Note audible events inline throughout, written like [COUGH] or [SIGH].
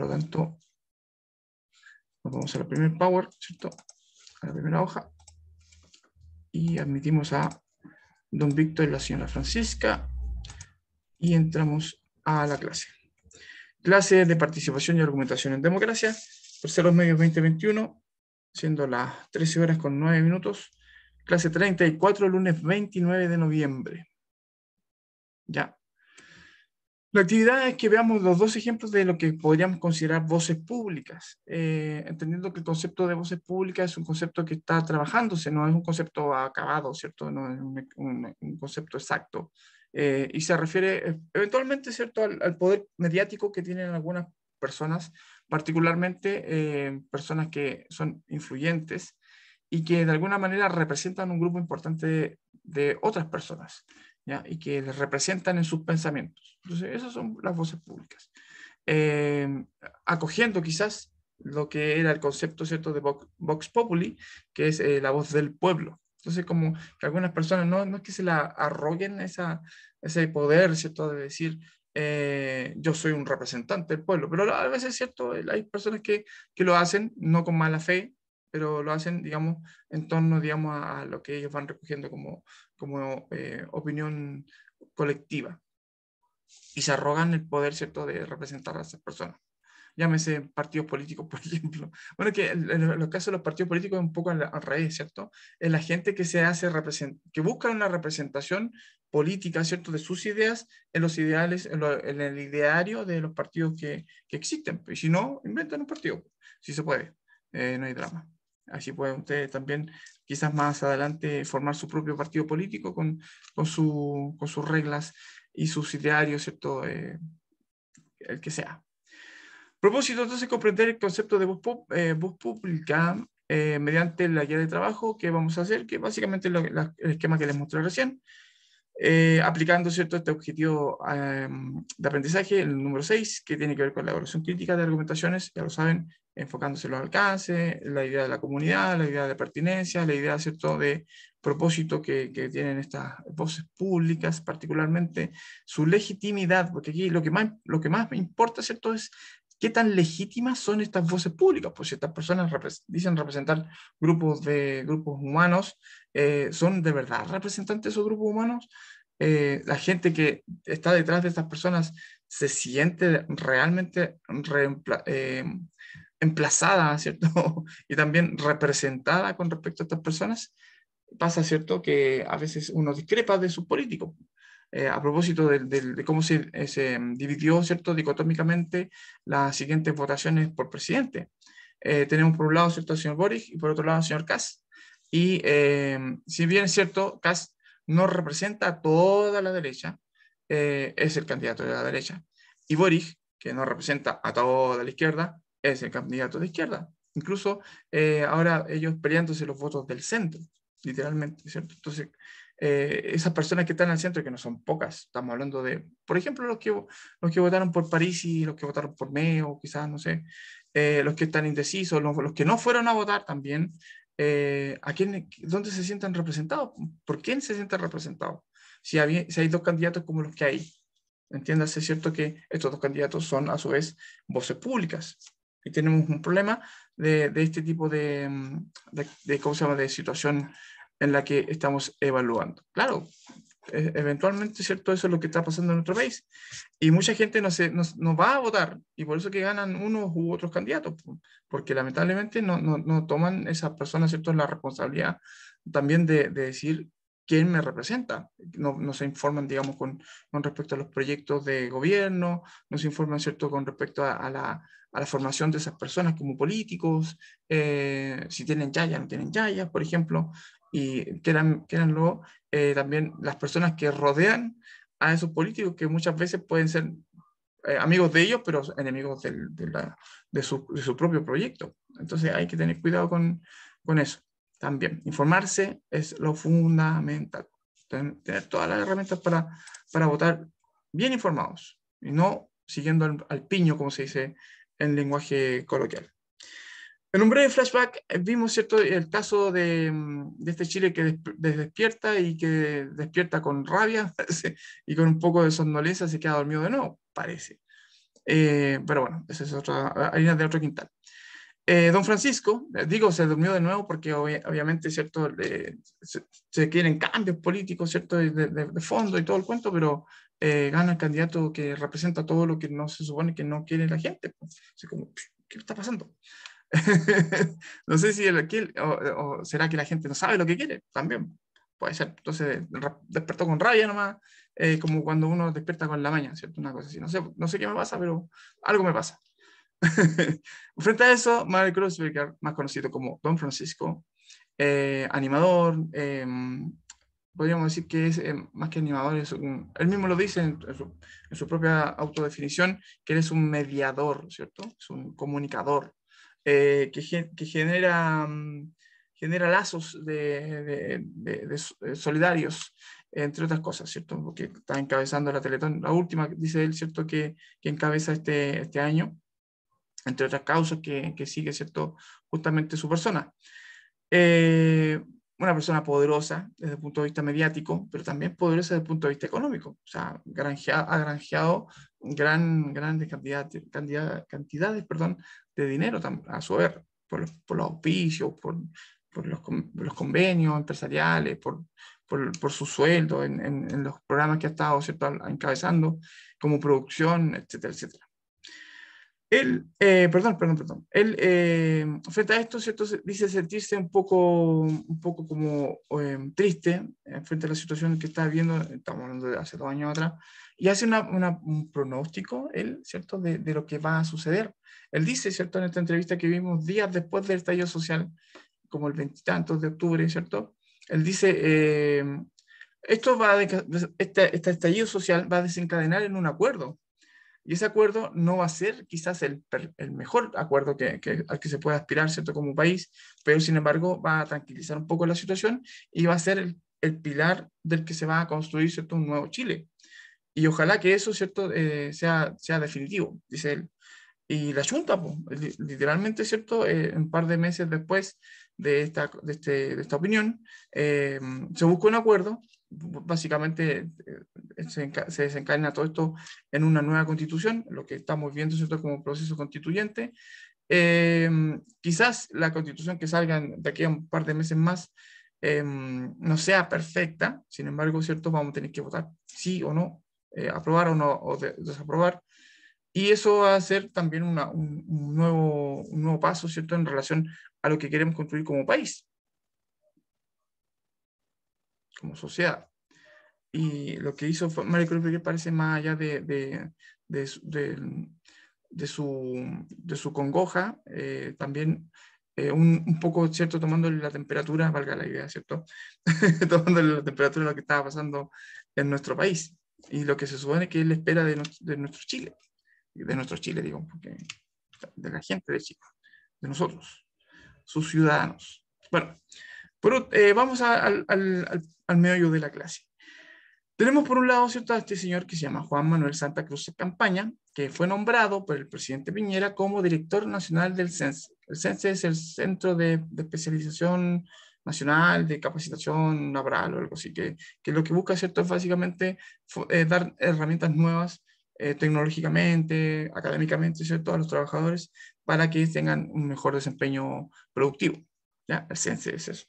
Por lo tanto, nos vamos a la primera power, ¿cierto? A la primera hoja. Y admitimos a don Víctor y la señora Francisca. Y entramos a la clase. Clase de participación y argumentación en democracia. Terceros medios 2021, siendo las 13 horas con 9 minutos. Clase 34, lunes 29 de noviembre. Ya. La actividad es que veamos los dos ejemplos de lo que podríamos considerar voces públicas, eh, entendiendo que el concepto de voces públicas es un concepto que está trabajándose, no es un concepto acabado, ¿cierto? No es un, concepto exacto. Eh, y se refiere eh, eventualmente, ¿cierto?, al, poder mediático que tienen algunas personas, particularmente personas que son influyentes y que de alguna manera representan un grupo importante de otras personas y que les representan en sus pensamientos. Entonces, esas son las voces públicas. Eh, acogiendo quizás lo que era el concepto cierto de Vox, Populi, que es eh, la voz del pueblo. Entonces, como que algunas personas no, es que se la arroguen esa, ese poder, ¿cierto?, de decir, eh, yo soy un representante del pueblo, pero a veces, ¿cierto?, hay personas que, que, lo hacen no con mala fe, pero lo hacen, digamos, en torno, digamos, a, lo que ellos van recogiendo como, como eh, opinión colectiva. Y se arrogan el poder, ¿cierto?, de representar a esas personas. Llámese partidos políticos, [LAUGHS] por ejemplo. Bueno, que en los casos de los partidos políticos es un poco al, raíz, revés, ¿cierto? Es la gente que se hace, que busca una representación política, ¿cierto?, de sus ideas en los ideales, en, el ideario de los partidos que, que existen. Y si no, inventan un partido, si se puede. Eh, no hay drama. Así pueden ustedes también quizás más adelante formar su propio partido político con, con, su, con sus reglas y sus idearios, ¿cierto? Eh, el que sea. Propósito entonces comprender el concepto de voz, eh, voz pública eh, mediante la guía de trabajo que vamos a hacer, que básicamente es el esquema que les mostré recién, aplicando ¿cierto? este objetivo de aprendizaje, el número 6, que tiene que ver con la evaluación crítica de argumentaciones, ya lo saben, enfocándose en los alcances, la idea de la comunidad, la idea de pertinencia, la idea ¿cierto? de propósito que, tienen estas voces públicas, particularmente su legitimidad, porque aquí lo que más, lo que más me importa ¿cierto? es qué tan legítimas son estas voces públicas, pues si estas personas dicen representar grupos, de, grupos humanos, eh, ¿son de verdad representantes de esos grupos humanos? Eh, la gente que está detrás de estas personas se siente realmente eh, emplazada, ¿cierto? [LAUGHS] y también representada con respecto a estas personas, pasa, ¿cierto?, que a veces uno discrepa de su político, eh, a propósito de, cómo se, eh, se, dividió, ¿cierto?, dicotómicamente las siguientes votaciones por presidente. Eh, tenemos por un lado, ¿cierto?, al señor Boric y por otro lado al señor Kass. Y em, si bien es cierto, Kass no representa a toda la derecha, es el candidato de la derecha. Y Boric, que no representa a toda la izquierda, es el candidato de izquierda. Incluso eh, ahora ellos peleándose los votos del centro, literalmente, ¿cierto? Entonces, eh, esas personas que están al centro, que no son pocas, estamos hablando de, por ejemplo, los que, los que votaron por París y los que votaron por Meo, quizás, no sé, eh, los que están indecisos, los, que no fueron a votar también, ¿a quién, ¿dónde se sientan representados? ¿Por quién se sientan representados? Si, si hay dos candidatos como los que hay. Entiéndase, ¿cierto? Que estos dos candidatos son a su vez voces públicas y tenemos un problema de, de este tipo de, mm, de, de, ¿cómo se llama? de situación en la que estamos evaluando. Claro, e, eventualmente, ¿cierto? Eso es lo que está pasando en nuestro país. Y mucha gente no, se, nos va a votar y por eso que ganan unos u otros candidatos, porque lamentablemente no, no, no toman esas personas, ¿cierto? La responsabilidad también de, de decir quién me representa. No, se informan, digamos, con, con, respecto a los proyectos de gobierno, no se informan, ¿cierto?, con respecto a, la, la, formación de esas personas como políticos, eh, si tienen yaya, no tienen yaya, por ejemplo, y que eh, también las personas que rodean a esos políticos que muchas veces pueden ser eh, amigos de ellos, pero enemigos del, de, de, su, de, su, propio proyecto. Entonces hay que tener cuidado con, con eso también. Informarse es lo fundamental. Tener todas las herramientas para, para votar bien informados y no siguiendo al, piño, como se dice en lenguaje coloquial. En un breve flashback eh, vimos ¿cierto? el caso de, mm, este Chile que despierta y que despierta con rabia [LAUGHS] y con un poco de somnolencia se queda dormido de nuevo, parece. Eh, pero bueno, esa es otra ah, harina de otro quintal. Eh, don Francisco, eh, digo, se durmió de nuevo porque obviamente, ¿cierto? se, quieren cambios políticos, ¿cierto? De, fondo y todo el cuento, pero eh, gana el candidato que representa todo lo que no se supone que no quiere la gente. Pues, como, ¿qué está pasando? [LAUGHS] no sé si él o, será que la gente no sabe lo que quiere, también puede ser. Entonces, despertó con rabia nomás, como cuando uno despierta con la maña, ¿cierto? Una cosa así. No sé, no sé qué me pasa, pero algo me pasa. [LAUGHS] Frente a eso, Mario Cruz, más conocido como Don Francisco, eh, animador, em, podríamos decir que es em, más que animador, él mismo lo dice en, su, propia autodefinición, que él es un mediador, ¿cierto? Es un comunicador eh, que, que, genera, mm, genera lazos de, eh, solidarios entre otras cosas, ¿cierto? Porque está encabezando la Teletón, la última, dice él, ¿cierto? Que, que encabeza este, este año entre otras causas que, sigue, ¿cierto? Justamente su persona. Eh, una persona poderosa desde el punto de vista mediático, pero también poderosa desde el punto de vista económico. O sea, ha granjeado gran, grandes cantidades, cantidades perdón, de dinero a su ver, por los, por auspicios, por, los, convenios empresariales, por, por, su sueldo, en, en, los programas que ha estado ¿cierto? encabezando como producción, etcétera, etcétera. Él, eh, perdón, perdón, perdón. Él, eh, frente a esto, ¿cierto? dice sentirse un poco, un poco como eh, triste eh, frente a la situación que está viviendo, estamos hablando de hace dos años atrás, y hace una, una, un pronóstico, él, ¿cierto?, de, de, lo que va a suceder. Él dice, ¿cierto?, en esta entrevista que vimos días después del estallido social, como el veintitantos de octubre, ¿cierto? Él dice, eh, esto va este, este estallido social va a desencadenar en un acuerdo y ese acuerdo no va a ser quizás el, mejor acuerdo al que se pueda aspirar, ¿cierto?, como país, pero sin embargo va a tranquilizar un poco la situación y va a ser el, pilar del que se va a construir, ¿cierto?, un nuevo Chile. Y ojalá que eso, ¿cierto?, eh, sea, sea definitivo, dice él. Y la Junta, literalmente, ¿cierto?, eh, un par de meses después de esta, de, este, esta opinión, eh, se buscó un acuerdo básicamente eh, se, desencadena todo esto en una nueva constitución, lo que estamos viendo ¿cierto? como proceso constituyente. Em, quizás la constitución que salga de aquí a un par de meses más em, no sea perfecta, sin embargo, ¿cierto? vamos a tener que votar sí o no, eh, aprobar o no, desaprobar. Y eso va a ser también un, nuevo, un nuevo paso ¿cierto? en relación a lo que queremos construir como país como sociedad. Y lo que hizo fue, Marie que parece más allá de, de, de, de, de su, congoja, eh, también eh, un, un, poco, ¿cierto?, tomando la temperatura, valga la idea, ¿cierto?, [LAUGHS] tomando la temperatura de lo que estaba pasando en nuestro país y lo que se supone que él espera de, de nuestro Chile, de nuestro Chile, digo, porque de la gente de Chile, de nosotros, sus ciudadanos. Bueno, pero eh, vamos al, al, medio de la clase. Tenemos por un lado, ¿cierto?, a este señor que se llama Juan Manuel Santa Cruz de Campaña, que fue nombrado por el presidente Piñera como director nacional del CENSE. El CENSE es el Centro de, Especialización Nacional de Capacitación Laboral o algo así, que, que lo que busca, ¿cierto?, es básicamente eh, dar herramientas nuevas eh, tecnológicamente, académicamente, ¿cierto?, a los trabajadores para que tengan un mejor desempeño productivo. ¿ya? El CENSE es eso.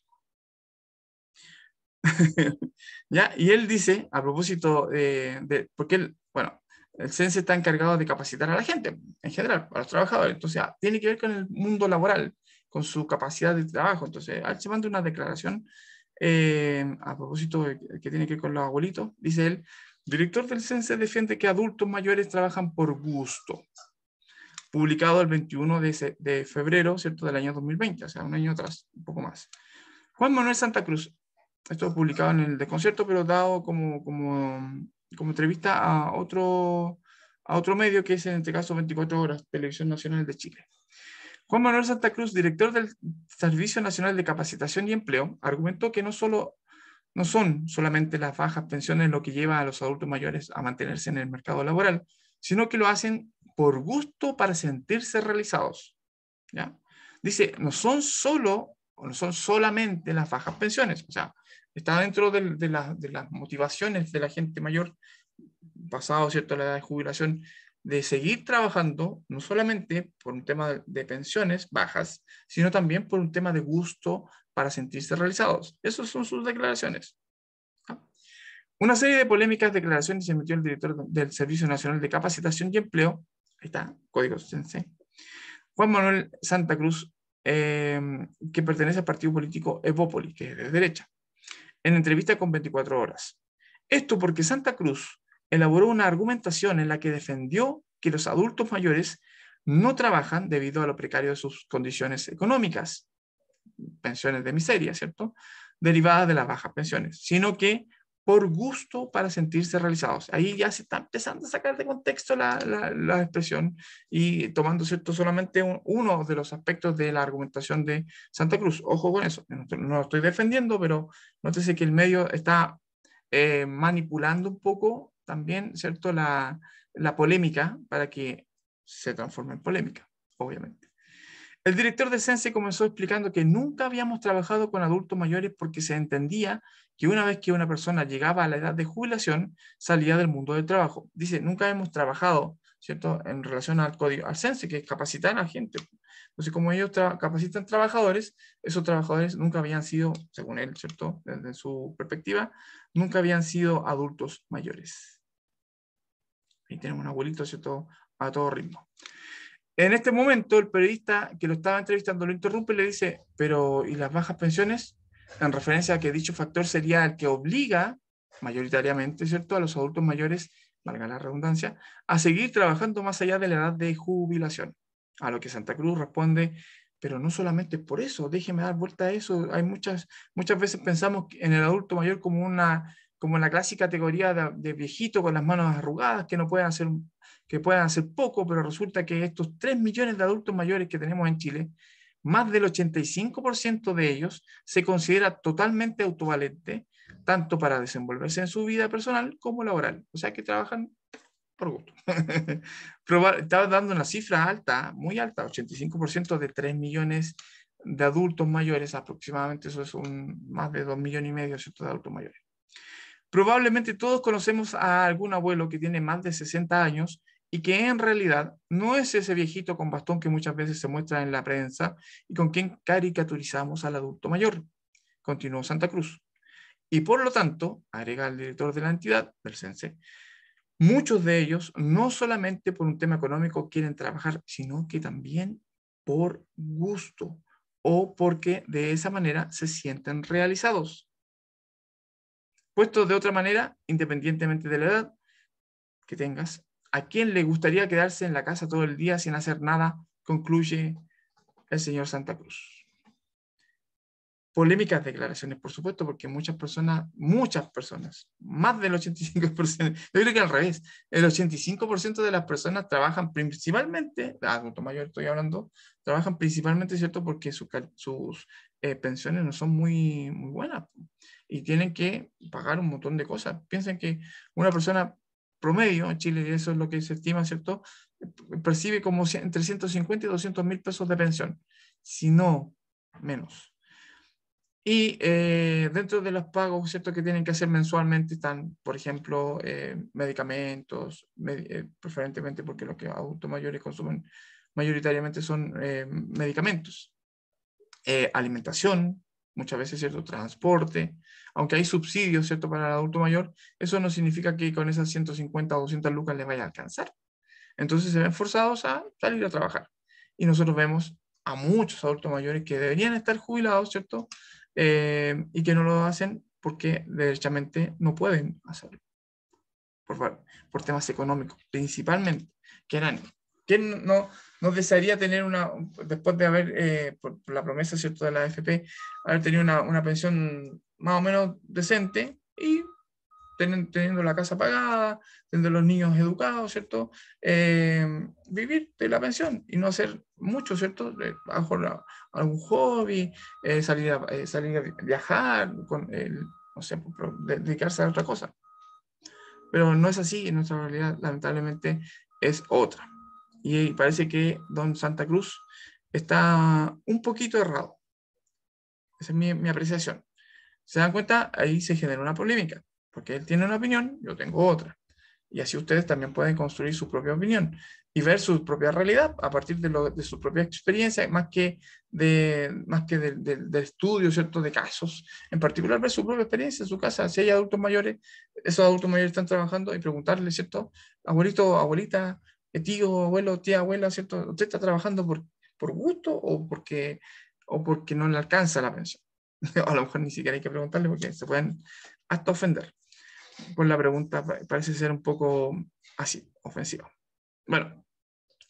[LAUGHS] ¿Ya? Y él dice, a propósito eh, de, porque él, bueno, el CENSE está encargado de capacitar a la gente, en general, a los trabajadores, entonces tiene que ver con el mundo laboral, con su capacidad de trabajo, entonces él ah, se manda una declaración eh, a propósito de, que tiene que ver con los abuelitos, dice él, director del CENSE defiende que adultos mayores trabajan por gusto, publicado el 21 de, de febrero, ¿cierto?, del año 2020, o sea, un año atrás, un poco más. Juan Manuel Santa Cruz, esto publicado en el desconcierto, pero dado como, como, como entrevista a otro, a otro medio, que es en este caso 24 Horas, Televisión Nacional de Chile. Juan Manuel Santa Cruz, director del Servicio Nacional de Capacitación y Empleo, argumentó que no, solo, no son solamente las bajas pensiones lo que lleva a los adultos mayores a mantenerse en el mercado laboral, sino que lo hacen por gusto para sentirse realizados. ¿ya? Dice, no son solo o no son solamente las bajas pensiones, o sea, está dentro de, las motivaciones de la gente mayor, pasado ¿cierto? la edad de jubilación, de seguir trabajando, no solamente por un tema de pensiones bajas, sino también por un tema de gusto para sentirse realizados. Esas son sus declaraciones. ¿Ah? Una serie de polémicas declaraciones se emitió el director del Servicio Nacional de Capacitación y Empleo, ahí está, código Sensei, Juan Manuel Santa Cruz, eh, que pertenece al partido político Evópolis, que es de derecha en entrevista con 24 horas. Esto porque Santa Cruz elaboró una argumentación en la que defendió que los adultos mayores no trabajan debido a lo precario de sus condiciones económicas, pensiones de miseria, ¿cierto? Derivadas de las bajas pensiones, sino que por gusto para sentirse realizados. Ahí ya se está empezando a sacar de contexto la, la, la expresión y tomando cierto solamente uno de los aspectos de la argumentación de Santa Cruz. Ojo con eso, no, no lo estoy defendiendo, pero nótese que el medio está eh, manipulando un poco también, ¿cierto?, la, la polémica para que se transforme en polémica, obviamente. El director de Sense comenzó explicando que nunca habíamos trabajado con adultos mayores porque se entendía que una vez que una persona llegaba a la edad de jubilación, salía del mundo del trabajo. Dice, nunca hemos trabajado, ¿cierto?, en relación al código, al Sense, que es capacitar a gente. Entonces, como ellos capacitan trabajadores, esos trabajadores nunca habían sido, según él, ¿cierto?, desde su perspectiva, nunca habían sido adultos mayores. Ahí tenemos un abuelito, ¿cierto?, a todo ritmo. En este momento, el periodista que lo estaba entrevistando lo interrumpe y le dice, pero ¿y las bajas pensiones? En referencia a que dicho factor sería el que obliga, mayoritariamente, ¿cierto?, a los adultos mayores, valga la redundancia, a seguir trabajando más allá de la edad de jubilación. A lo que Santa Cruz responde, pero no solamente por eso, déjeme dar vuelta a eso. Hay muchas, muchas veces pensamos en el adulto mayor como una como en la clásica categoría de, de viejito con las manos arrugadas, que no pueden hacer que puedan hacer poco, pero resulta que estos 3 millones de adultos mayores que tenemos en Chile, más del 85% de ellos se considera totalmente autovalente, tanto para desenvolverse en su vida personal como laboral. O sea que trabajan por gusto. [LAUGHS] Estaba dando una cifra alta, muy alta, 85% de 3 millones de adultos mayores, aproximadamente eso es un, más de 2 millones y medio de adultos mayores. Probablemente todos conocemos a algún abuelo que tiene más de 60 años y que en realidad no es ese viejito con bastón que muchas veces se muestra en la prensa y con quien caricaturizamos al adulto mayor, continuó Santa Cruz. Y por lo tanto, agrega el director de la entidad, del CENSE, muchos de ellos no solamente por un tema económico quieren trabajar, sino que también por gusto o porque de esa manera se sienten realizados. Puesto de otra manera, independientemente de la edad que tengas, ¿A quién le gustaría quedarse en la casa todo el día sin hacer nada? Concluye el señor Santa Cruz. Polémicas declaraciones, por supuesto, porque muchas personas, muchas personas, más del 85%, yo creo que al revés, el 85% de las personas trabajan principalmente, ah, adulto mayor estoy hablando, trabajan principalmente, ¿cierto? Porque sus eh, pensiones no son muy buenas y tienen que pagar un montón de cosas. Piensen que una persona promedio en Chile, y eso es lo que se estima, ¿cierto? Percibe como entre 150 y 200 mil pesos de pensión, si no menos. Y eh, dentro de los pagos, ¿cierto? Que tienen que hacer mensualmente están, por ejemplo, eh, medicamentos, eh, preferentemente porque los que adultos mayores consumen mayoritariamente son medicamentos, alimentación, muchas veces cierto transporte, aunque hay subsidios, ¿cierto?, para el adulto mayor, eso no significa que con esas 150 o 200 lucas les vaya a alcanzar. Entonces se ven forzados a salir a trabajar. Y nosotros vemos a muchos adultos mayores que deberían estar jubilados, ¿cierto? Eh, y que no lo hacen porque derechamente no pueden hacerlo. Por, por temas económicos, principalmente. Que eran, que no, nos desearía tener una, después de haber, eh, por, la promesa ¿cierto? de la AFP, haber tenido una, una pensión más o menos decente y teniendo la casa pagada, teniendo los niños educados, ¿cierto? Eh, vivir de la pensión y no hacer mucho, ¿cierto? Eh, a algún hobby, salir, a, salir viajar, con el, dedicarse a otra cosa. Pero no es así, en nuestra realidad lamentablemente es otra y parece que don Santa Cruz está un poquito errado. Esa es mi, apreciación. ¿Se dan cuenta? Ahí se genera una polémica, porque él tiene una opinión, yo tengo otra. Y así ustedes también pueden construir su propia opinión y ver su propia realidad a partir de, lo, de su propia experiencia, más que, de, más que del de, estudio, ¿cierto? De casos. En particular, ver su propia experiencia en su casa. Si hay adultos mayores, esos adultos mayores están trabajando y preguntarle, ¿cierto? Abuelito, abuelita, tío, abuelo, tía, abuela, ¿cierto? Usted está trabajando por, por gusto o porque, o porque no le alcanza la pensión. [LAUGHS] a lo mejor ni siquiera hay que preguntarle porque se pueden hasta ofender. Pues la pregunta parece ser un poco así, ofensiva. Bueno,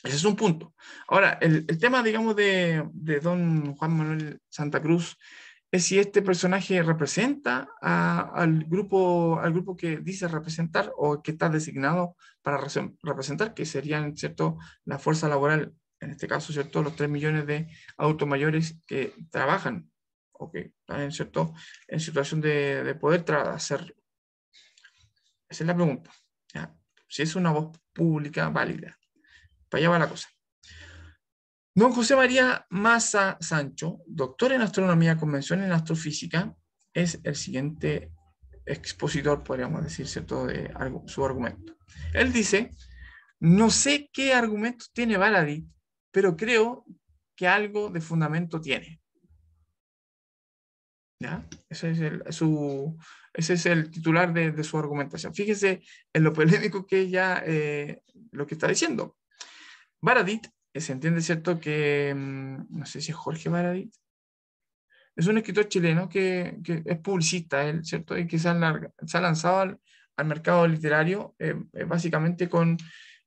ese es un punto. Ahora, el, el tema, digamos, de, de, don Juan Manuel Santa Cruz es si este personaje representa al, grupo, al grupo que dice representar o que está designado para representar, que serían, ¿cierto?, la fuerza laboral, en este caso, ¿cierto?, los 3 millones de adultos mayores que trabajan o que están, en ¿cierto?, en situación de, poder hacerlo. Esa es la pregunta. Si es una voz pública válida. Para allá va la cosa. Don José María Maza Sancho, doctor en astronomía, convención en astrofísica, es el siguiente expositor, podríamos decir, ¿cierto?, de algo, su argumento. Él dice, no sé qué argumento tiene Baladit, pero creo que algo de fundamento tiene. ¿Ya? Ese es el, su, ese es el titular de, su argumentación. Fíjese en lo polémico que ya eh, lo que está diciendo. Baradit se entiende, ¿cierto? Que, mm, no sé si es Jorge Maradit, es un escritor chileno que, es publicista, él, ¿cierto? Y que se ha, lanzado al, mercado literario eh, eh, básicamente con,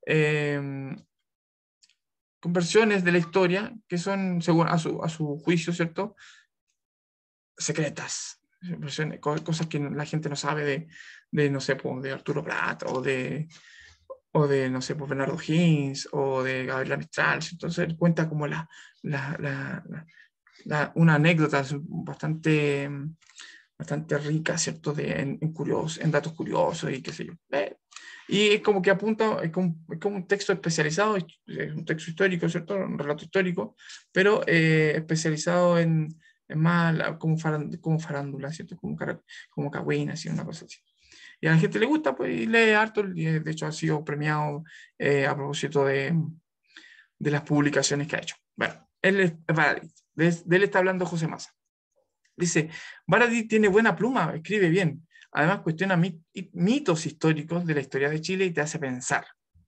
eh, con versiones de la historia que son, según a su, juicio, ¿cierto? Secretas, cosas que la gente no sabe de, no sé, de Arturo Prat o de o de, no sé, pues Bernardo Hins o de Gabriela Mistral. Entonces cuenta como la, la, la, una anécdota bastante, bastante rica, ¿cierto? De, en, curioso, en datos curiosos y qué sé yo. Eh, y es como que apunta, es como, un texto especializado, es un texto histórico, ¿cierto? Un relato histórico, pero eh, especializado en, más como, farándula, como ¿cierto? Como, como cagüina, así, una cosa así y a la gente le gusta, pues, y lee harto, eh, de hecho ha sido premiado eh, a propósito de, de, las publicaciones que ha hecho. Bueno, él, de, de él está hablando José Massa. Dice, Baradit tiene buena pluma, escribe bien. Además cuestiona mitos históricos de la historia de Chile y te hace pensar,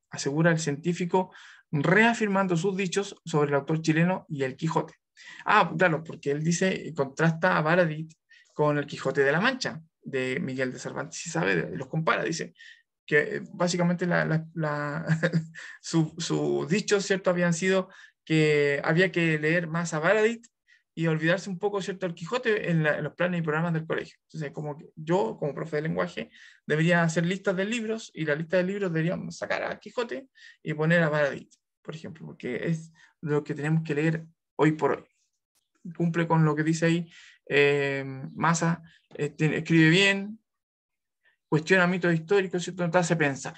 asegura el científico reafirmando sus dichos sobre el autor chileno y el Quijote. Ah, claro, porque él dice, contrasta a Baradit con el Quijote de la Mancha, de Miguel de Cervantes, si sabe, los compara, dice que eh, básicamente sus [LAUGHS] su dichos, ¿cierto?, habían sido que había que leer más a Baradit y olvidarse un poco, ¿cierto?, el Quijote en, los planes y programas del colegio. Entonces, como yo, como profe de lenguaje, debería hacer listas de libros y la lista de libros deberíamos sacar a Quijote y poner a Baradit, por ejemplo, porque es lo que tenemos que leer hoy por hoy. Cumple con lo que dice ahí eh, Masa este, escribe bien, cuestiona mitos históricos, ¿cierto? Te hace pensar.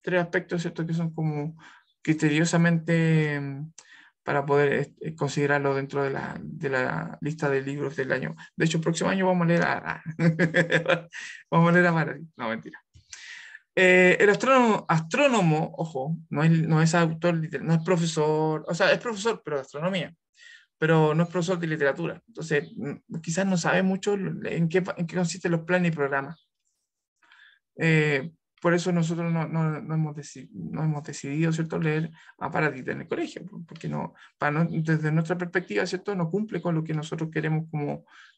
Tres aspectos, ¿cierto? Que son como criteriosamente mm, para poder este, considerarlo dentro de la, de la, lista de libros del año. De hecho, el próximo año vamos a leer a... [LAUGHS] vamos a leer a No, mentira. Eh, el astrónomo, astrónomo, ojo, no es, no es autor, no es profesor, o sea, es profesor, pero de astronomía pero no es profesor de literatura. Entonces, mm, quizás no sabe mucho en qué, consisten los planes y programas. Eh, por eso nosotros no, hemos decidido, ¿cierto?, leer a Paradita en el colegio, porque no, desde nuestra perspectiva, ¿cierto?, no cumple con lo que nosotros queremos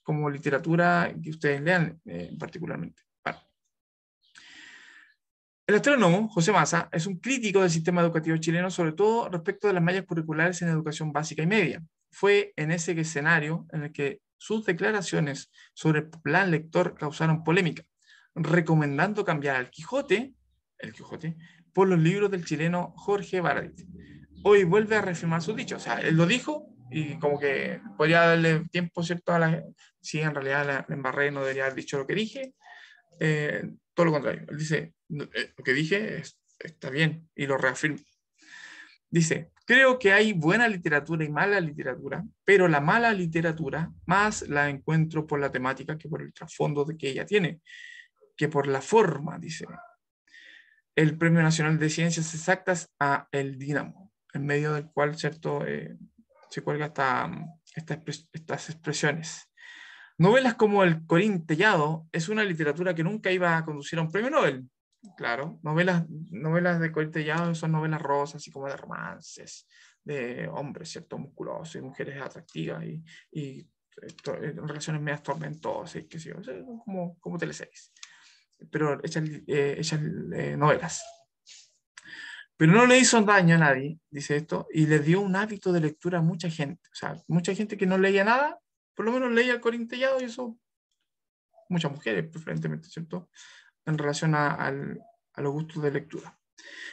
como, literatura que ustedes lean eh, particularmente. El astrónomo José Massa es un crítico del sistema educativo chileno, sobre todo respecto de las mallas curriculares en educación básica y media fue en ese escenario en el que sus declaraciones sobre plan lector causaron polémica, recomendando cambiar al Quijote, el Quijote, por los libros del chileno Jorge Baradit. Hoy vuelve a reafirmar sus dichos. o sea, él lo dijo y como que podría darle tiempo, ¿cierto? A la, si en realidad la, en Barré no debería haber dicho lo que dije, eh, todo lo contrario, él dice, eh, lo que dije está bien y lo reafirma. Dice, Creo que hay buena literatura y mala literatura, pero la mala literatura más la encuentro por la temática que por el trasfondo que ella tiene, que por la forma, dice. El Premio Nacional de Ciencias Exactas a El Dínamo, en medio del cual, ¿cierto?, eh, se cuelga mm, estas expresiones. Novelas como El Corintellado es una literatura que nunca iba a conducir a un premio Nobel, Claro, novelas, novelas de Cortellado son novelas rosas, así como de romances, de hombres, ¿cierto? Musculosos y mujeres atractivas y, y eh, eh, relaciones medias tormentosas, qué sé yo, como, como teleseries, pero esas eh, novelas. Pero no le hizo daño a nadie, dice esto, y le dio un hábito de lectura a mucha gente. O sea, mucha gente que no leía nada, por lo menos leía el corintellado y eso, muchas mujeres preferentemente, ¿cierto? en relación a, al, los gustos de lectura.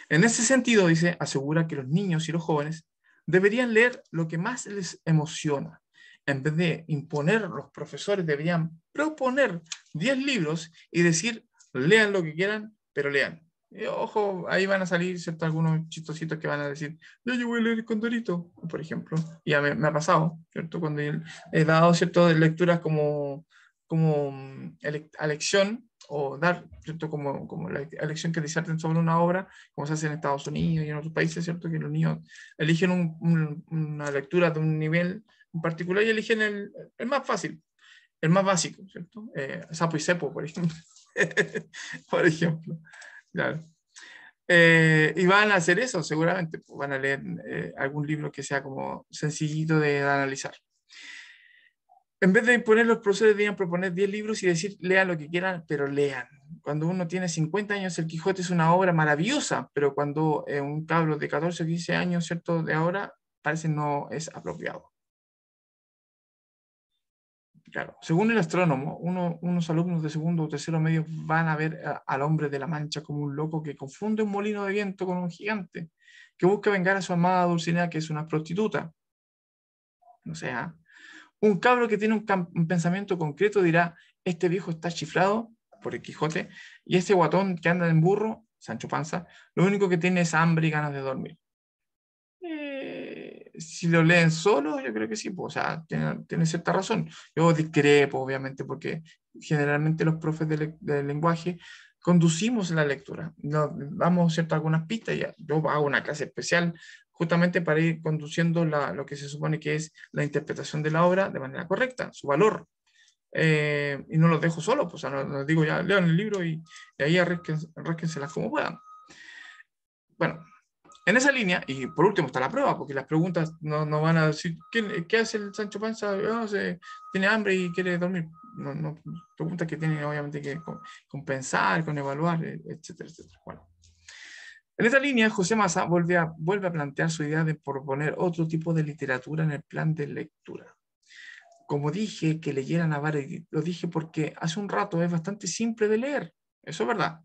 En ese sentido, dice, asegura que los niños y los jóvenes deberían leer lo que más les emociona. En vez de imponer, los profesores deberían proponer 10 libros y decir, lean lo que quieran, pero lean. Y, ojo, ahí van a salir ¿cierto? algunos chistositos que van a decir, yo, yo voy a leer el Condorito, por ejemplo. Y ya me, ha pasado, ¿cierto? Cuando he, dado, ciertas lecturas como, como mm, lección o dar, ¿cierto? Como, como la elección que diserten sobre una obra, como se hace en Estados Unidos y en otros países, ¿cierto? Que los niños eligen una lectura de un nivel en particular y eligen el, el más fácil, el más básico, ¿cierto? Eh, sapo y Cepo, por ejemplo. [LAUGHS] por ejemplo, claro. Eh, y van a hacer eso, seguramente, pues, van a leer eh, algún libro que sea como sencillito de analizar en vez de imponer los procesos, debían proponer 10 libros y decir, lean lo que quieran, pero lean. Cuando uno tiene 50 años, El Quijote es una obra maravillosa, pero cuando eh, un cabro de 14 o 15 años, ¿cierto? De ahora, parece no es apropiado. Claro, según el astrónomo, unos alumnos de segundo o tercero medio van a ver eh, al hombre de la Mancha como un loco que confunde un molino de viento con un gigante, que busca vengar a su amada Dulcinea, que es una prostituta. O sea, ¿ah? Un cabro que tiene un, pensamiento concreto dirá, este viejo está chiflado por el Quijote y ese guatón que anda en burro, Sancho Panza, lo único que tiene es hambre y ganas de dormir. Eh, si lo leen solo, yo creo que sí, pues, o sea, tiene, cierta razón. Yo discrepo, obviamente, porque generalmente los profes del lenguaje conducimos la lectura, Vamos damos ciertas algunas pistas, ya. yo hago una clase especial justamente para ir conduciendo lo que se supone que es la interpretación de la obra de manera correcta, su valor. Eh, y no los dejo solo, pues no, digo ya, lean el libro y, ahí arrésquenselas como puedan. Bueno, en esa línea, y por último está la prueba, porque las preguntas no, no van a decir, ¿qué, hace el Sancho Panza? Ah, tiene hambre y quiere dormir. No, preguntas que tienen obviamente que compensar, con evaluar, eh, etcétera, etcétera. Bueno. En esa línea, José Massa vuelve a, plantear su idea de proponer otro tipo de literatura en el plan de lectura. Como dije que leyeran a lo dije porque hace un rato es bastante simple de leer, eso es verdad.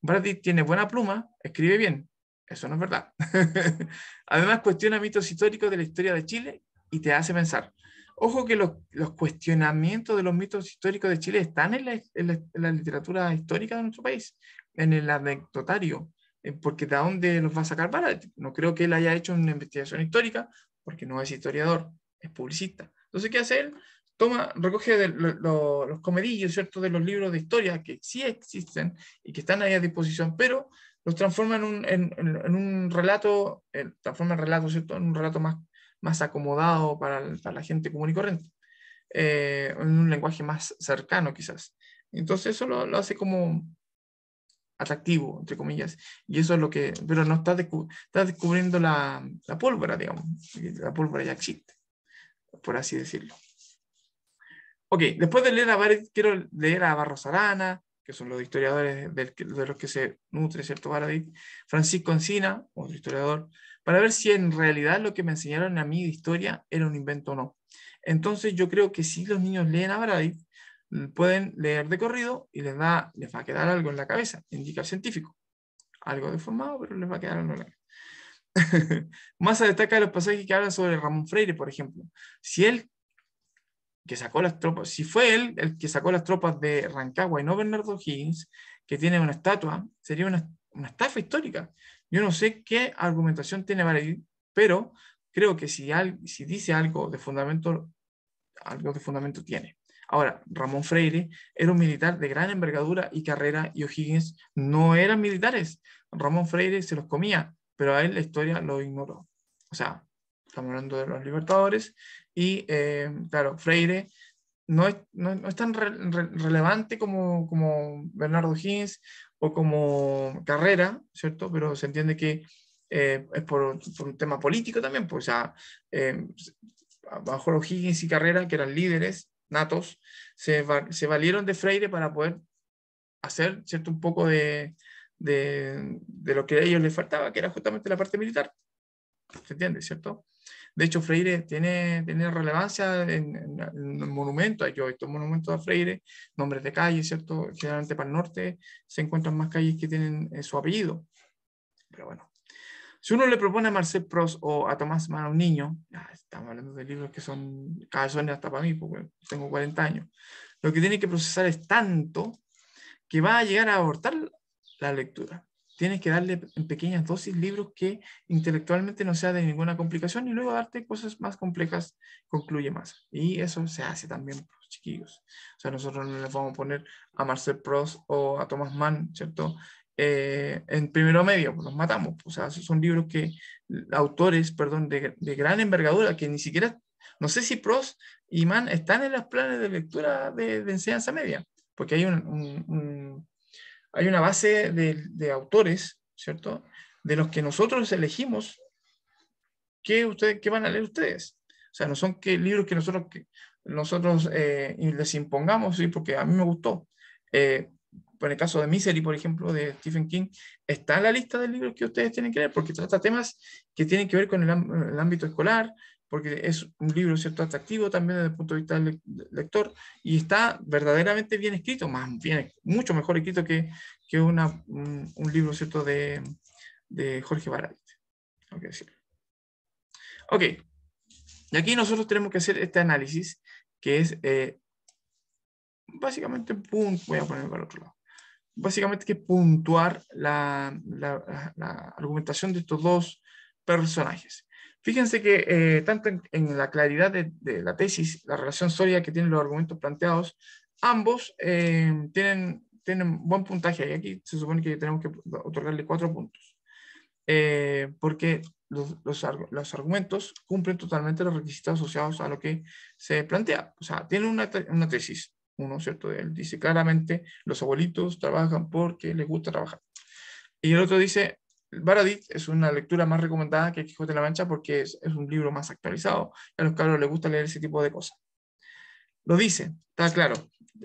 brady tiene buena pluma, escribe bien, eso no es verdad. [LAUGHS] Además, cuestiona mitos históricos de la historia de Chile y te hace pensar. Ojo que los, cuestionamientos de los mitos históricos de Chile están en la, en la, literatura histórica de nuestro país, en el anecdotario, eh, porque de dónde los va a sacar para? No creo que él haya hecho una investigación histórica, porque no es historiador, es publicista. Entonces, ¿qué hace él? Toma, recoge los comedillos, ¿cierto?, de los libros de historia que sí existen y que están ahí a disposición, pero los transforma en un, en, un relato, transforma el relato, ¿cierto?, en un relato más, más acomodado para, para la gente común y corriente, eh, en un lenguaje más cercano quizás. Entonces eso lo, lo hace como atractivo, entre comillas. Y eso es lo que, pero no estás, descubriendo la, pólvora, digamos. La pólvora ya existe, por así decirlo. Ok, después de leer a Barrett, quiero leer a Barros Arana, que son los historiadores de, de los que se nutre, ¿cierto? Baradit, Francisco Encina, otro historiador, para ver si en realidad lo que me enseñaron a mí de historia era un invento o no. Entonces yo creo que si los niños leen a Baradit, Mm, pueden leer de corrido y les, da, les va a quedar algo en la cabeza, indica el científico. Algo deformado, pero les va a quedar algo en la cabeza. [LAUGHS] se destaca los pasajes que hablan sobre Ramón Freire, por ejemplo. Si él que sacó las tropas, si fue él el que sacó las tropas de Rancagua y no Bernardo Higgins, que tiene una estatua, sería una, una estafa histórica. Yo no sé qué argumentación tiene Valerí, pero creo que si, si dice algo de fundamento, algo de fundamento tiene. Ahora, Ramón Freire era un militar de gran envergadura y Carrera y O'Higgins no eran militares. Ramón Freire se los comía, pero a él la historia lo ignoró. O sea, estamos hablando de los libertadores y, eh, claro, Freire no es, no, es tan relevante como, como Bernardo O'Higgins o como Carrera, ¿cierto? Pero se entiende que eh, es por, un tema político también, pues, o bajo eh, O'Higgins y Carrera, que eran líderes natos se, valieron de Freire para poder hacer ¿cierto? un poco de, lo que a ellos les faltaba, que era justamente la parte militar. ¿Se entiende, cierto? De hecho, Freire tiene, tiene relevancia en, en, monumentos. hay monumentos a Freire, nombres de calles, ¿cierto? Generalmente para el norte se encuentran más calles que tienen eh, su apellido. Pero bueno, si uno le propone a Marcel Prost o a Thomas Mann a un niño, estamos hablando de libros que son calzones hasta para mí, porque tengo 40 años, lo que tiene que procesar es tanto que va a llegar a abortar la lectura. Tienes que darle en pequeñas dosis libros que intelectualmente no sea de ninguna complicación y luego darte cosas más complejas, concluye más. Y eso se hace también por los chiquillos. O sea, nosotros no les vamos a poner a Marcel Proust o a Thomas Mann, ¿cierto? Eh, en primero medio, pues los matamos. Pues, o sea, son libros que, autores, perdón, de, de, gran envergadura, que ni siquiera, no sé si Pros y Man están en los planes de lectura de, de enseñanza media, porque hay, un, hay una base de, de, autores, ¿cierto? De los que nosotros elegimos qué, ustedes, qué van a leer ustedes. O sea, no son que libros que nosotros, que nosotros eh, les impongamos, ¿sí? porque a mí me gustó. Eh, en el caso de Misery, por ejemplo, de Stephen King, está en la lista de libros que ustedes tienen que leer, porque trata temas que tienen que ver con el, ámbito escolar, porque es un libro cierto atractivo también desde el punto de vista del lector y está verdaderamente bien escrito, más bien, mucho mejor escrito que, que un, libro cierto de, Jorge Baradit. ok, y aquí nosotros tenemos que hacer este análisis que es eh, básicamente, punto. voy a ponerlo para otro lado básicamente que puntuar la, argumentación de estos dos personajes. Fíjense que eh, tanto en, la claridad de, la tesis, la relación sólida que tienen los argumentos planteados, ambos eh, tienen, tienen buen puntaje. Y aquí se supone que tenemos que otorgarle cuatro puntos. Eh, porque los, los, argumentos cumplen totalmente los requisitos asociados a lo que se plantea. O sea, tienen una, una tesis, uno, ¿cierto? Él dice claramente, los abuelitos trabajan porque les gusta trabajar. Y el otro dice, Baradit es una lectura más recomendada que Quijote de la Mancha porque es, un libro más actualizado. A los cabros les gusta leer ese tipo de cosas. Lo dice, está claro.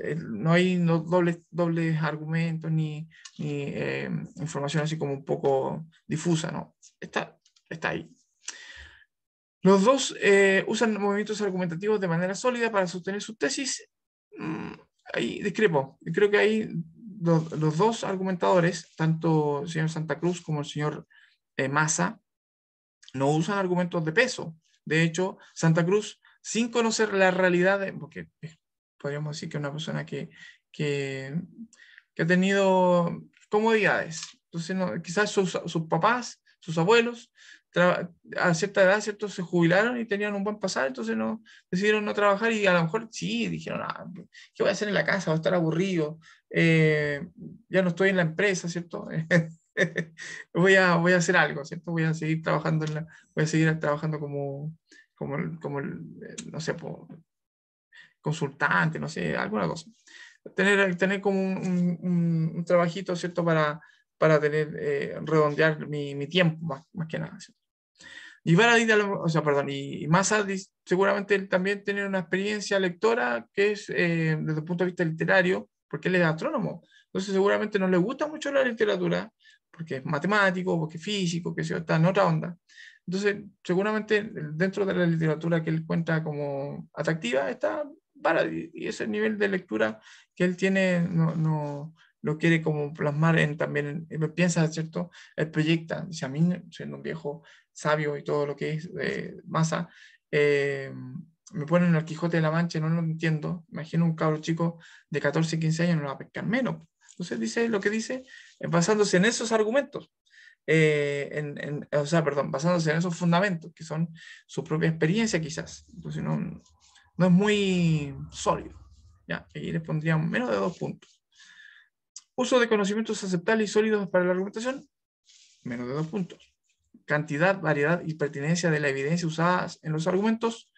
Eh, no hay dobles, dobles argumentos ni, ni eh, información así como un poco difusa, ¿no? Está, está ahí. Los dos eh, usan movimientos argumentativos de manera sólida para sostener su tesis Mm, ahí discrepo. Creo que ahí los, dos argumentadores, tanto el señor Santa Cruz como el señor eh, Massa, no usan argumentos de peso. De hecho, Santa Cruz, sin conocer la realidad, porque eh, podríamos decir que es una persona que, que, ha tenido comodidades. Entonces, quizás sus, sus papás, sus abuelos, a cierta edad, ¿cierto? Se jubilaron y tenían un buen pasado, entonces no, decidieron no trabajar y a lo mejor sí, dijeron, ah, pues, ¿qué voy a hacer en la casa? Voy a estar aburrido, eh, ya no estoy en la empresa, ¿cierto? [LAUGHS] voy, a, voy a hacer algo, ¿cierto? Voy a seguir trabajando, en la, voy a seguir trabajando como, como, como eh, no sé, consultante, no sé, alguna cosa. Tener, tener como un, trabajito, ¿cierto? Para, para tener, eh, redondear mi, tiempo, más que nada, ¿cierto? Y más o sea, perdón, y seguramente él también tiene una experiencia lectora que es eh, desde el punto de vista literario, porque él es astrónomo. Entonces seguramente no le gusta mucho la literatura, porque es matemático, porque es físico, que se está en otra onda. Entonces seguramente dentro de la literatura que él cuenta como atractiva está para y ese nivel de lectura que él tiene no, no lo quiere como plasmar en también, piensa, ¿cierto? Él proyecta, dice, a mí siendo un viejo Sabio y todo lo que es eh, masa, me ponen el Quijote de la Mancha, no lo entiendo. Imagino un cabro chico de 14, 15 años no va a pescar menos. Entonces dice lo que dice eh, basándose en esos argumentos. Eh, o sea, perdón, basándose en esos fundamentos que son su propia experiencia quizás. Entonces no, no es muy sólido. Ya, ahí le pondría menos de dos puntos. Uso de conocimientos aceptables y sólidos para la argumentación, menos de dos puntos cantidad, variedad y pertinencia de la evidencia usadas en los argumentos,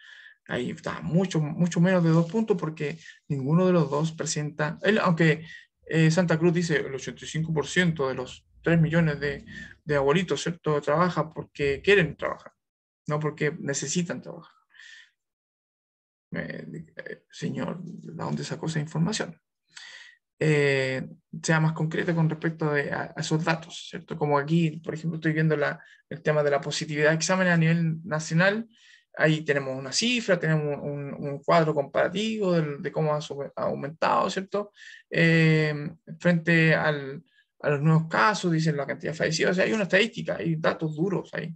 ahí está mucho, mucho menos de dos puntos porque ninguno de los dos presenta, él, aunque eh, Santa Cruz dice el 85% de los 3 millones de, de, abuelitos, ¿cierto? Trabaja porque quieren trabajar, no porque necesitan trabajar. Eh, eh, señor, ¿de dónde sacó esa información? Eh, sea más concreta con respecto a, esos datos, ¿cierto? Como aquí, por ejemplo, estoy viendo el tema de la positividad de exámenes a nivel nacional, ahí tenemos una cifra, tenemos un, cuadro comparativo de, cómo ha, aumentado, ¿cierto? Eh, frente a los nuevos casos, dicen la cantidad de fallecidos, o sea, hay una estadística, hay datos duros ahí.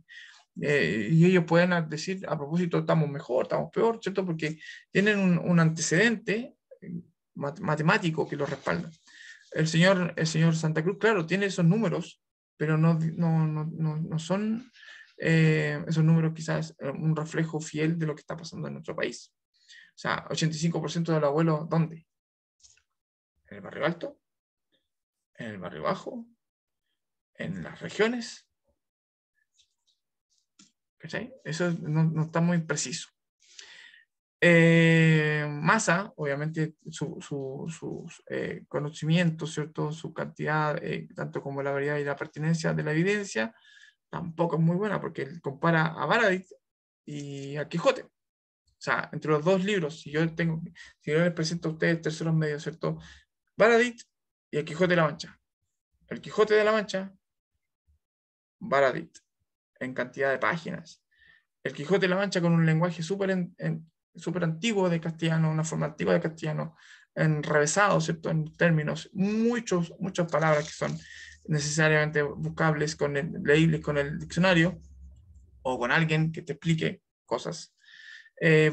Eh, y ellos pueden decir, a propósito, estamos mejor, estamos peor, ¿cierto? Porque tienen un, un antecedente matemático que lo respalda. El señor, el señor Santa Cruz, claro, tiene esos números, pero no, no, son eh, esos números quizás eh, un reflejo fiel de lo que está pasando en nuestro país. O sea, 85% del abuelo, ¿dónde? ¿En el barrio alto? ¿En el barrio bajo? ¿En las regiones? Eso no está muy preciso. Eh, masa, obviamente su, su, eh, conocimiento, ¿cierto? su cantidad, eh, tanto como la variedad y la pertinencia de la evidencia, tampoco es muy buena porque él compara a Baradit y a Quijote. O sea, entre los dos libros, si yo, tengo, si yo les presento a ustedes terceros medios, ¿cierto? Baradit y el Quijote de la Mancha. El Quijote de la Mancha, Baradit, en cantidad de páginas. El Quijote de la Mancha con un lenguaje súper en, súper antiguo de castellano, una forma antigua de castellano, enrevesado, ¿cierto? En términos, muchos, muchas palabras que son necesariamente buscables, con leíbles con el diccionario o con alguien que te explique cosas. Eh,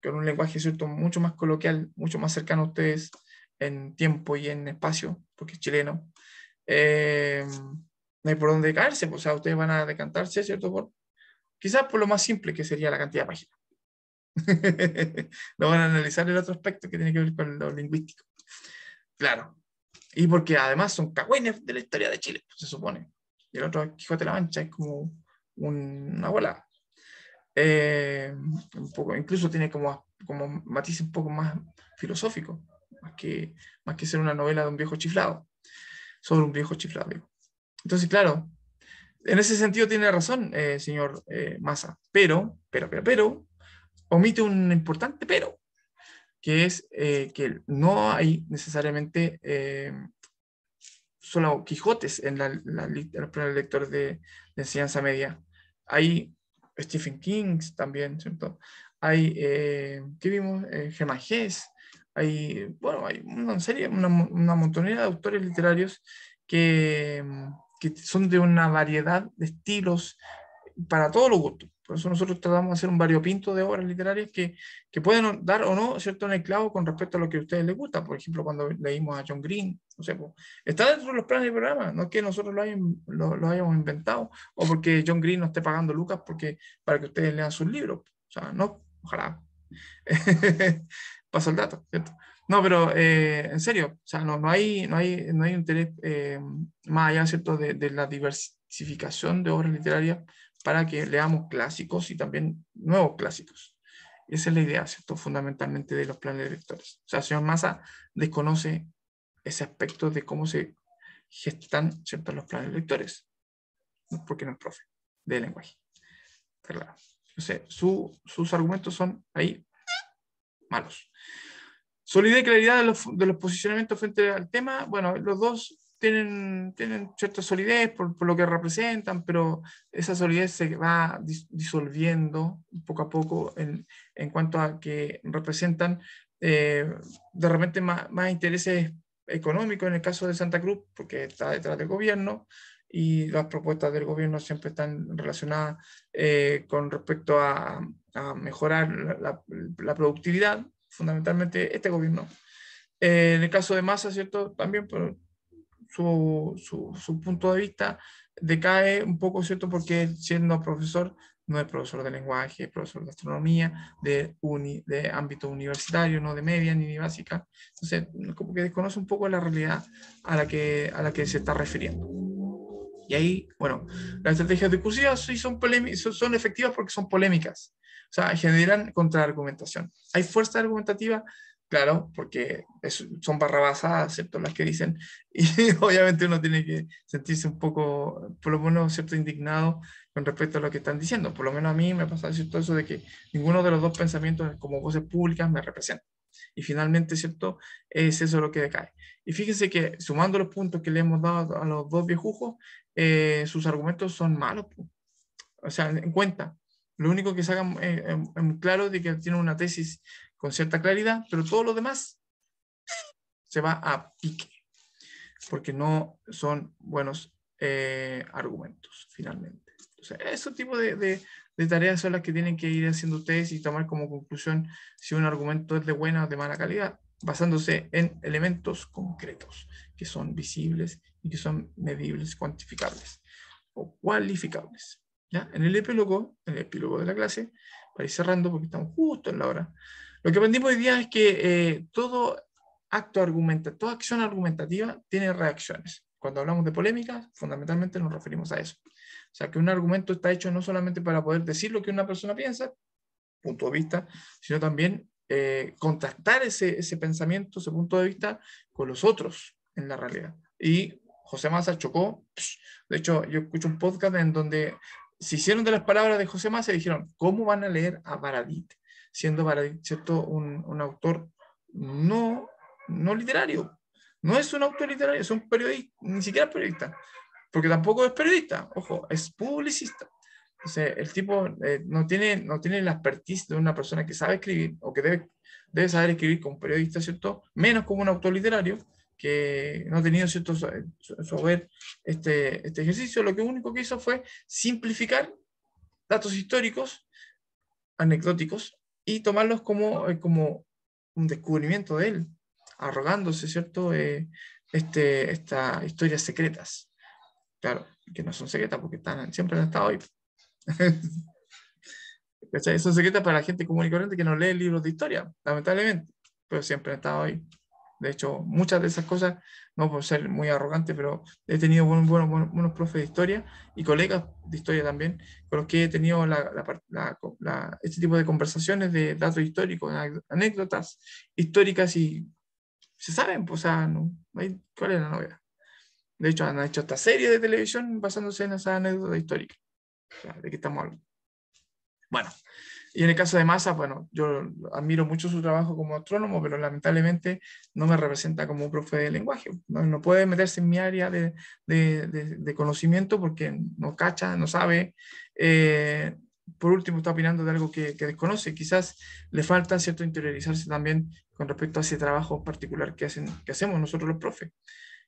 con un lenguaje, ¿cierto? Mucho más coloquial, mucho más cercano a ustedes en tiempo y en espacio, porque es chileno. Eh, no hay por dónde caerse, pues, o sea, ustedes van a decantarse, ¿cierto? Por, quizás por lo más simple que sería la cantidad de páginas. [LAUGHS] lo van a analizar el otro aspecto que tiene que ver con lo lingüístico. Claro. Y porque además son cagüenes de la historia de Chile, se supone. Y el otro Quijote la Mancha es como una bola. Eh, un poco, incluso tiene como, como matiz un poco más filosófico más que, más que ser una novela de un viejo chiflado, sobre un viejo chiflado. Entonces, claro, en ese sentido tiene razón, eh, señor eh, Massa, pero, pero, pero, pero, omite un importante pero, que es eh, que no hay necesariamente eh, solo Quijotes en la, la, los primeros lectores de, enseñanza media. Hay Stephen King también, ¿cierto? Hay, eh, ¿qué vimos? Eh, Germán Gess. Hay, bueno, hay una serie, una, una montonera de autores literarios que, que son de una variedad de estilos para todos los gustos. Por eso nosotros tratamos de hacer un variopinto de obras literarias que, que pueden dar o no, ¿cierto?, en con respecto a lo que a ustedes les gusta. Por ejemplo, cuando leímos a John Green, o sé está dentro de los planes del programa, no es que nosotros lo, hayamos inventado o porque John Green no esté pagando lucas porque, para que ustedes lean sus libros. O sea, no, ojalá. [LAUGHS] Paso el dato, No, pero eh, en serio, o sea, no, hay, no, hay, no hay interés eh, más allá, ¿cierto?, de, de, la diversificación de obras literarias para que leamos clásicos y también nuevos clásicos. Esa es la idea, ¿cierto? Fundamentalmente de los planes de lectores. O sea, el señor Massa desconoce ese aspecto de cómo se gestan, ¿cierto?, los planes de lectores. Porque no es profe de lenguaje. claro. O sea, sus argumentos son ahí malos. Solidez y claridad de los, posicionamientos frente al tema. Bueno, los dos tienen, tienen cierta solidez por, lo que representan, pero esa solidez se va disolviendo poco a poco en, en cuanto a que representan eh, de repente más, intereses económicos en el caso de Santa Cruz, porque está detrás del gobierno y las propuestas del gobierno siempre están relacionadas eh, con respecto a, mejorar la, productividad, fundamentalmente este gobierno. Eh, en el caso de Massa, ¿cierto? También por, su, su, punto de vista decae un poco, ¿cierto? Porque siendo profesor, no es profesor de lenguaje, es profesor de astronomía, de, uni, de ámbito universitario, no de media ni ni básica. Entonces, como que desconoce un poco la realidad a la que, a la que se está refiriendo. Y ahí, bueno, las estrategias discursivas sí son, son efectivas porque son polémicas. O sea, generan contraargumentación. Hay fuerza argumentativa claro, porque son barrabasadas, ¿cierto? Las que dicen, [LAUGHS] y obviamente uno tiene que sentirse un poco, por lo menos, ¿cierto?, indignado con respecto a lo que están diciendo. Por lo menos a mí me ha pasado ¿cierto?, eso de que ninguno de los dos pensamientos como voces públicas me representa. Y finalmente, ¿cierto?, es eso lo que decae. Y fíjense que sumando los puntos que le hemos dado a los dos viejujos, eh, sus argumentos son malos. O sea, en cuenta, lo único que sacan haga eh, claro de que tiene una tesis con cierta claridad, pero todo lo demás se va a pique, porque no son buenos eh, argumentos finalmente. Entonces, ese tipo de, de, tareas son las que tienen que ir haciendo ustedes y tomar como conclusión si un argumento es de buena o de mala calidad, basándose en elementos concretos que son visibles y que son medibles, cuantificables o cualificables. ¿ya? En el epílogo, en el epílogo de la clase, para ir cerrando porque estamos justo en la hora, lo que aprendimos hoy día es que eh, todo acto argumentativo, toda acción argumentativa tiene reacciones. Cuando hablamos de polémicas, fundamentalmente nos referimos a eso. O sea, que un argumento está hecho no solamente para poder decir lo que una persona piensa, punto de vista, sino también eh, contrastar ese, pensamiento, ese punto de vista con los otros en la realidad. Y José Massa chocó. De hecho, yo escucho un podcast en donde se hicieron de las palabras de José Massa y dijeron, ¿cómo van a leer a Baradit? siendo para ¿cierto? Un, un, autor no, no literario. No es un autor literario, es un periodista, ni siquiera periodista, porque tampoco es periodista, ojo, es publicista. Entonces, el tipo eh, no, tiene, no tiene la expertise de una persona que sabe escribir o que debe, debe saber escribir como periodista, ¿cierto? Menos como un autor literario que no ha tenido cierto saber este, este ejercicio. Lo que único que hizo fue simplificar datos históricos, anecdóticos, y tomarlos como, eh, como un descubrimiento de él, arrogándose, ¿cierto? Eh, este, Estas historias secretas. Claro, que no son secretas porque están, siempre han estado ahí. [LAUGHS] Son secretas para la gente común y corriente que no lee libros de historia, lamentablemente, pero siempre han estado ahí. De hecho, muchas de esas cosas, no por ser muy arrogante, pero he tenido buenos, bueno profes de historia y colegas de historia también, con los que he tenido este tipo de conversaciones de datos históricos, anécdotas históricas y se saben, pues, no, ¿cuál es la novedad? De hecho, han hecho esta serie de televisión basándose en esa anécdota histórica. ¿De que estamos hablando? Bueno, y en el caso de Massa, bueno, yo admiro mucho su trabajo como astrónomo, pero lamentablemente no me representa como un profe de lenguaje. No, puede meterse en mi área de, de, de, conocimiento porque no cacha, no sabe. Eh, por último, está opinando de algo que, que, desconoce. Quizás le falta cierto interiorizarse también con respecto a ese trabajo particular que, hacen, que hacemos nosotros los profes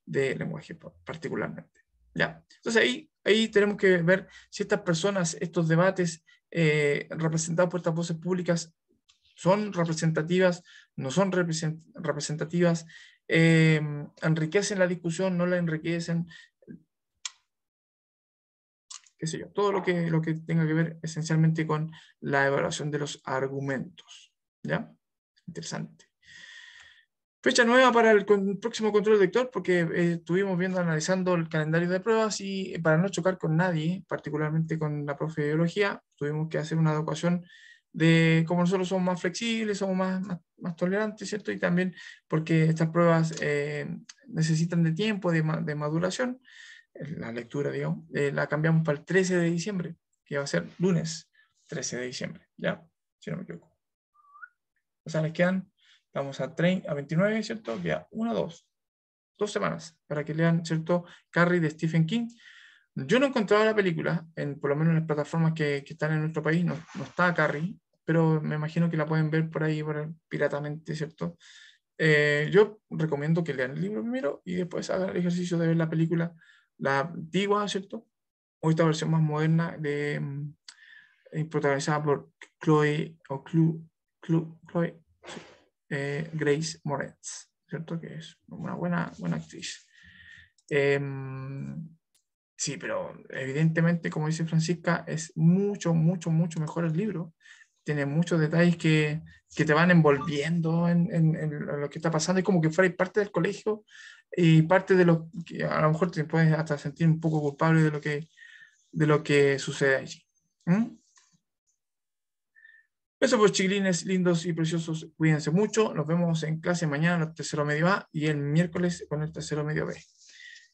de lenguaje particularmente. Ya. Entonces ahí, ahí tenemos que ver si estas personas, estos debates, eh, por estas voces públicas son representativas, no son representativas, eh, enriquecen la discusión, no la enriquecen, qué sé yo, todo lo que, lo que tenga que ver esencialmente con la evaluación de los argumentos. ¿Ya? Interesante. Fecha nueva para el, próximo control de lector, porque eh, estuvimos viendo, analizando el calendario de pruebas y eh, para no chocar con nadie, particularmente con la profe de biología, tuvimos que hacer una adecuación de cómo nosotros somos más flexibles, somos más, más, tolerantes, ¿cierto? Y también porque estas pruebas eh, necesitan de tiempo, de, maduración, la lectura, digamos, la cambiamos para el 13 de diciembre, que va a ser lunes 13 de diciembre, ya, si no me equivoco. O sea, les quedan Vamos a, 30, a 29, ¿cierto? ya 1, dos Dos semanas para que lean, ¿cierto? Carrie de Stephen King. Yo no he encontrado la película, en, por lo menos en las plataformas que, que están en nuestro país, no, no, está Carrie, pero me imagino que la pueden ver por ahí piratamente, ¿cierto? Eh, yo recomiendo que lean el libro primero y después hagan el ejercicio de ver la película, la antigua, ¿cierto? O esta versión más moderna, de, mm, eh, protagonizada por Chloe, o Clu, Clu, Chloe, eh, Grace Moretz, ¿cierto? Que es una buena, buena actriz. Em, sí, pero evidentemente, como dice Francisca, es mucho, mucho, mucho mejor el libro. Tiene muchos detalles que, que te van envolviendo en, en, lo que está pasando. Es como que fuera parte del colegio y parte de lo que a lo mejor te puedes hasta sentir un poco culpable de lo que, de lo que sucede allí. Eso pues chiquilines lindos y preciosos, cuídense mucho. Nos vemos en clase mañana en el tercero medio A y el miércoles con el tercero medio B.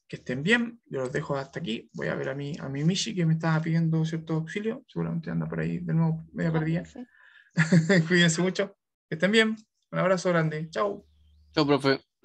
Que estén bien, yo los dejo hasta aquí. Voy a ver a mi, a mi Michi que me estaba pidiendo cierto auxilio. Seguramente anda por ahí de nuevo media ah, perdida. [LAUGHS] cuídense mucho. Que estén bien. Un abrazo grande. Chao. Chao, profe.